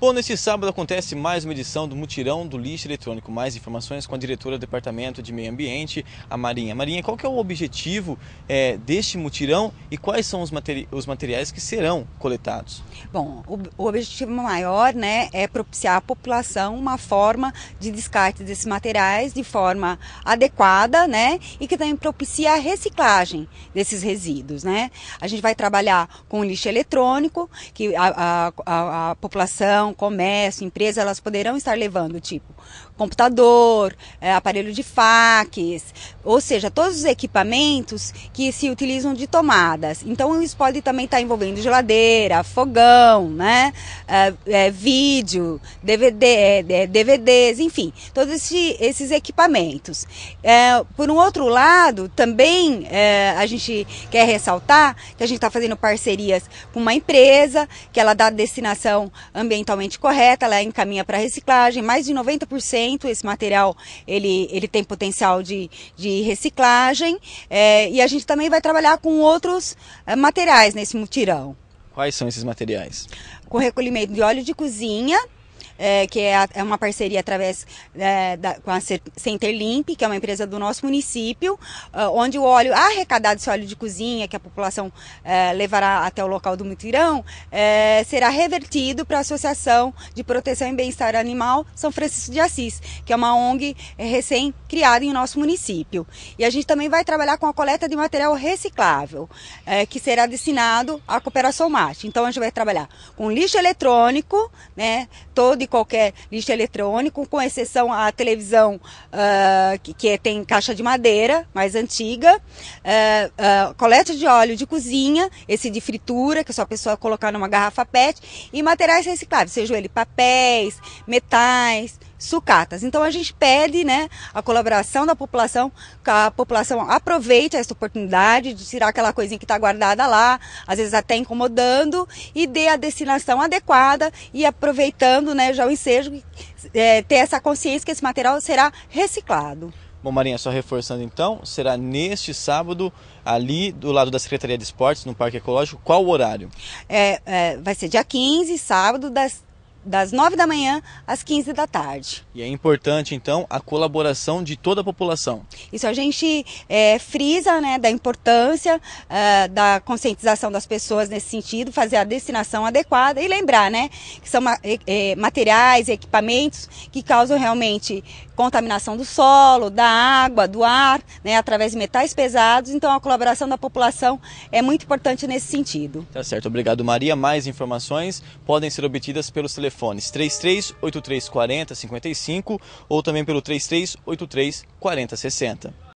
Bom, nesse sábado acontece mais uma edição do Mutirão do Lixo Eletrônico. Mais informações com a diretora do Departamento de Meio Ambiente, a Marinha. Marinha, qual que é o objetivo é, deste mutirão e quais são os, materi os materiais que serão coletados? Bom, o, o, objetivo maior né, é propiciar à população uma forma de descarte desses materiais de forma adequada né, e que também propicia a reciclagem desses resíduos. Né? A gente vai trabalhar com lixo eletrônico, que a, a, a, a população então, comércio, empresa, elas poderão estar levando, tipo, computador, é, aparelho de fax, ou seja, todos os equipamentos que se utilizam de tomadas. Então, isso pode também estar envolvendo geladeira, fogão, né? É, é, vídeo, DVD, é, é DVDs, enfim, todos esse, esses equipamentos. É, por um outro lado, também a gente quer ressaltar que a gente está fazendo parcerias com uma empresa que ela dá destinação ambiental ambientalmente correta, ela encaminha para reciclagem, mais de 90% esse material ele, ele tem potencial de, de reciclagem é, e a gente também vai trabalhar com outros é, materiais nesse mutirão. Quais são esses materiais? Com recolhimento de óleo de cozinha, é, que é, a, é, uma parceria através é, da, com a Centerlimp, que é uma empresa do nosso município, ah, onde o óleo arrecadado, esse óleo de cozinha que a população é, levará até o local do mutirão, é, será revertido para a Associação de Proteção e Bem-Estar Animal São Francisco de Assis, que é uma ONG recém-criada em nosso município. E a gente também vai trabalhar com a coleta de material reciclável, é, que será destinado à Cooperação Mate. Então a gente vai trabalhar com lixo eletrônico, né, todo e qualquer lixo eletrônico, com exceção à televisão uh, que, que, é, tem caixa de madeira, mais antiga, uh, uh, coleta de óleo de cozinha, esse de fritura, que é só a pessoa colocar numa garrafa PET, e materiais recicláveis, seja ele papéis, metais, sucatas. Então a gente pede né, a colaboração da população, que a população aproveite essa oportunidade de tirar aquela coisinha que está guardada lá, às vezes até incomodando, e dê a destinação adequada e aproveitando né, já o ensejo, é, ter essa consciência que esse material será reciclado. Bom, Marinha, só reforçando então, será neste sábado, ali do lado da Secretaria de Esportes, no Parque Ecológico, qual o horário? É, é vai ser dia 15, sábado, das das 9 da manhã às 15 da tarde. E é importante, então, a colaboração de toda a população. Isso a gente é, frisa né, da importância uh, da conscientização das pessoas nesse sentido, fazer a destinação adequada e lembrar né, que são materiais materiais, equipamentos que causam realmente contaminação do solo, da água, do ar, né, através de metais pesados. Então, a colaboração da população é muito importante nesse sentido. Tá certo. Obrigado, Maria. Mais informações podem ser obtidas pelos telefones 33 55 ou também pelo 33 83 40 60.